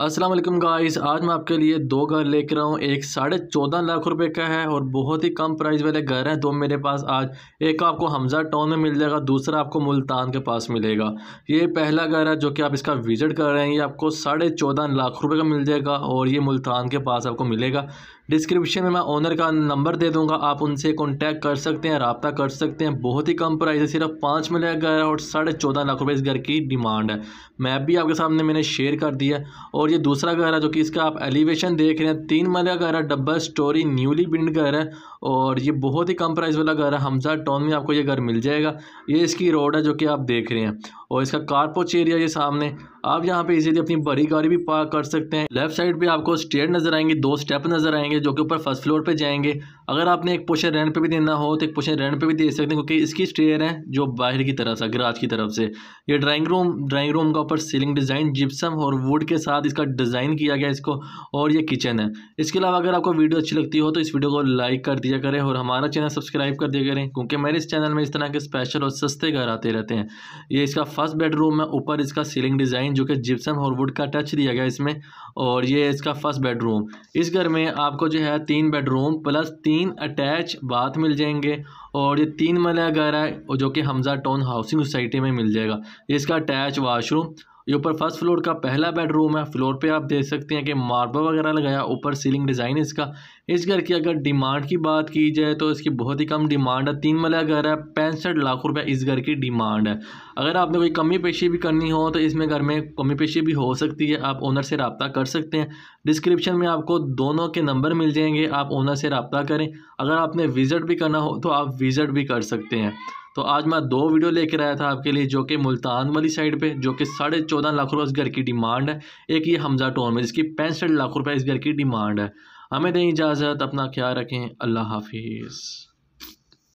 Aslam guys आज मैं आपके लिए दो घर लेकर आऊँ एक साढ़े चौदह लाख रुपए का है और बहुत ही कम प्राइस वाले घर हैं दो मेरे पास आज एक आपको हमजा टाउन में मिल जाएगा दूसरा आपको मुल्तान के पास मिलेगा ये पहला घर है जो कि आप इसका विज़िट कर रहे हैं ये आपको साढ़े चौदह लाख रुपए का मिल जाएगा और ये मुल्तान के पास आपको मिलेगा डिस्क्रिप्शन में मैं ओनर का नंबर दे दूंगा आप उनसे कॉन्टैक्ट कर सकते हैं रबता कर सकते हैं बहुत ही कम प्राइस है सिर्फ पाँच मिलियन घर है और साढ़े चौदह लाख रुपये इस घर की डिमांड है मैप भी आपके सामने मैंने शेयर कर दिया है और ये दूसरा घर है जो कि इसका आप एलिवेशन देख रहे हैं तीन मलिया घर है डब्बल स्टोरी न्यूली बिल्ड घर है और ये बहुत ही कम प्राइस वाला घर है हमजा टाउन में आपको ये घर मिल जाएगा ये इसकी रोड है जो कि आप देख रहे हैं और इसका कारपोच एरिया ये सामने आप यहाँ पे इजीली अपनी बड़ी गाड़ी भी पार्क कर सकते हैं लेफ्ट साइड पे आपको स्टेयर नज़र आएंगे दो स्टेप नज़र आएंगे जो कि ऊपर फर्स्ट फ्लोर पे जाएंगे अगर आपने एक पोशन रेंट पे भी देना हो तो एक पोशन रेंट पे भी दे सकते हैं क्योंकि इसकी स्टेयर है जो बाहर की तरफ से गराज की तरफ से ये ड्राइंग रूम ड्राइंग रूम का ऊपर सीलिंग डिज़ाइन जिप्सम और वुड के साथ इसका डिज़ाइन किया गया इसको और ये किचन है इसके अलावा अगर आपको वीडियो अच्छी लगती हो तो इस वीडियो को लाइक कर दिया दिया करें और हमारा चैनल सब्सक्राइब कर दिया करें क्योंकि मेरे इस चैनल में इस तरह के स्पेशल और सस्ते घर आते रहते हैं ये इसका फर्स्ट बेडरूम है ऊपर इसका सीलिंग डिज़ाइन जो कि जिप्सम और वुड का टच दिया गया इसमें और ये इसका फर्स्ट बेडरूम इस घर में आपको जो है तीन बेडरूम प्लस तीन अटैच बाथ मिल जाएंगे और ये तीन मलया घर है जो कि हमजा टाउन हाउसिंग सोसाइटी में मिल जाएगा इसका अटैच वाशरूम ये ऊपर फर्स्ट फ्लोर का पहला बेडरूम है फ्लोर पे आप देख सकते हैं कि मार्बल वगैरह लगाया ऊपर सीलिंग डिज़ाइन इसका इस घर की अगर डिमांड की बात की जाए तो इसकी बहुत ही कम डिमांड है तीन मला घर है पैंसठ लाख रुपए इस घर की डिमांड है अगर आपने कोई कमी पेशी भी करनी हो तो इसमें घर में कमी पेशी भी हो सकती है आप ओनर से रबता कर सकते हैं डिस्क्रिप्शन में आपको दोनों के नंबर मिल जाएंगे आप ओनर से रबता करें अगर आपने विज़िट भी करना हो तो आप विज़िट भी कर सकते हैं तो आज मैं दो वीडियो लेकर आया था आपके लिए जो कि मुल्तान वाली साइड पे जो कि साढ़े चौदह लाख रुपये इस घर की डिमांड है एक ये हमजा टोन में जिसकी पैंसठ लाख रुपये इस घर की डिमांड है हमें दें इजाज़त अपना ख्याल रखें अल्लाह हाफिज़